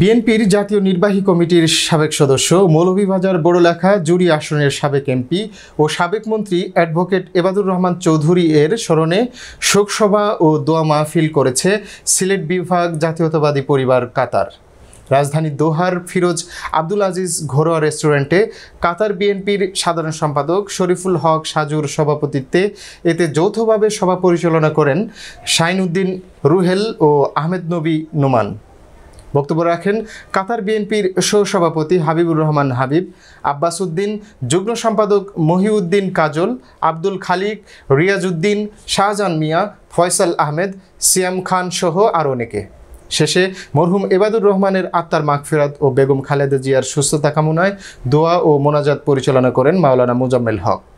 বিএনপির জাতীয় নির্বাহী কমিটির সাবেক সদস্য মৌলভীবাজার বড়লেখা জুরি আসনের সাবেক এমপি ও সাবেক মন্ত্রী অ্যাডভোকেট এবাদুর রহমান চৌধুরী এর স্মরণে শোকসভা ও দোয়া মাহফিল করেছে সিলেট বিভাগ জাতীয়তাবাদী পরিবার কাতার রাজধানী দোহার ফিরোজ আব্দুল আজিজ ঘরোয়া রেস্টুরেন্টে কাতার বিএনপির সাধারণ সম্পাদক শরীফুল হক সাজুর সভাপতিত্বে এতে যৌথভাবে সভা পরিচালনা করেন শাইনুদ্দিন রুহেল ও আহমেদ নবী নোমান বক্তব্য রাখেন কাতার বিএনপির সহসভাপতি হাবিবুর রহমান হাবিব আব্বাস উদ্দিন যুগ্ম সম্পাদক মহিউদ্দিন কাজল আব্দুল খালিক রিয়াজউদ্দিন শাহজাহান মিয়া ফয়সাল আহমেদ সিয়াম খান সহ আরও অনেকে শেষে মরহুম এবাদুর রহমানের আত্মার মাগফিরাত ও বেগম খালেদা জিয়ার সুস্থতা কামনায় দোয়া ও মোনাজাত পরিচালনা করেন মাওলানা মুজাম্মেল হক